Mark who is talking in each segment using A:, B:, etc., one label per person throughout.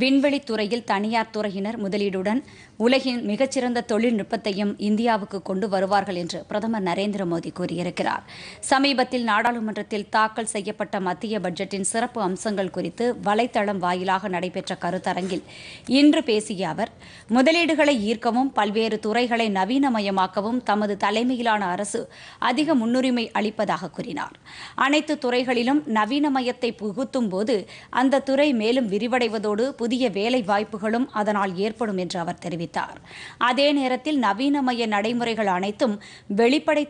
A: விண்வெளி துறையில் தனியார் துறையினர் முதலீடுடன் உலகின் மிகச்சிறந்த தொழில்நுட்பத்தையும் இந்தியாவுக்கு கொண்டு வருவார்கள் என்று பிரதமர் நரேந்திர மோடி கூறியிருக்கிறார் சமீபத்தில் நாடாளுமன்றத்தில் தாக்கல் செய்யப்பட்ட மத்திய பட்ஜெட்டின் சிறப்பு அம்சங்கள் குறித்து வலைதளம் வாயிலாக நடைபெற்ற கருத்தரங்கில் இன்று பேசிய அவர் முதலீடுகளை ஈர்க்கவும் பல்வேறு துறைகளை நவீனமயமாக்கவும் தமது தலைமையிலான அரசு அதிக முன்னுரிமை அளிப்பதாக கூறினார் அனைத்து துறைகளிலும் நவீனமயத்தை புகுத்தும் போது அந்த துறை மேலும் விரிவடைவதோடு புதிய வேலை வாய்ப்புகளும் அதனால் ஏற்படும் என்று அவர் தெரிவித்தார் அதே நேரத்தில் நவீனமய நடைமுறைகள் அனைத்தும்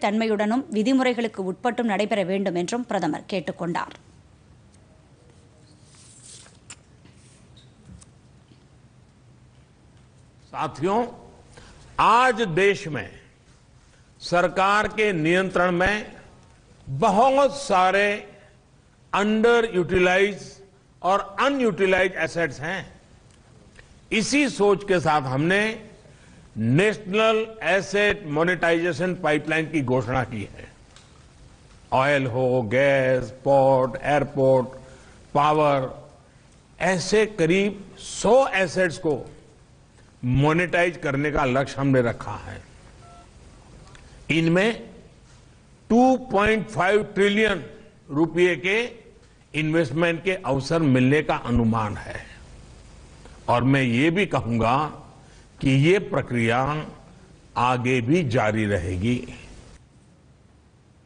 A: தன்மையுடனும் விதிமுறைகளுக்கு உட்பட்டும் நடைபெற வேண்டும் என்றும் பிரதமர் கேட்டுக்கொண்டார்
B: साथियों आज देश में सरकार के नियंत्रण में बहुत सारे अंडर यूटिलाइज्ड और अनयूटिलाइज एसेट्स हैं इसी सोच के साथ हमने नेशनल एसेट मोनेटाइजेशन पाइपलाइन की घोषणा की है ऑयल हो गैस पोर्ट एयरपोर्ट पावर ऐसे करीब 100 एसेट्स को मोनेटाइज करने का लक्ष्य हमने रखा है इनमें 2.5 ट्रिलियन रुपए के इन्वेस्टमेंट के अवसर मिलने का अनुमान है और मैं ये भी कहूंगा कि ये प्रक्रिया आगे भी जारी रहेगी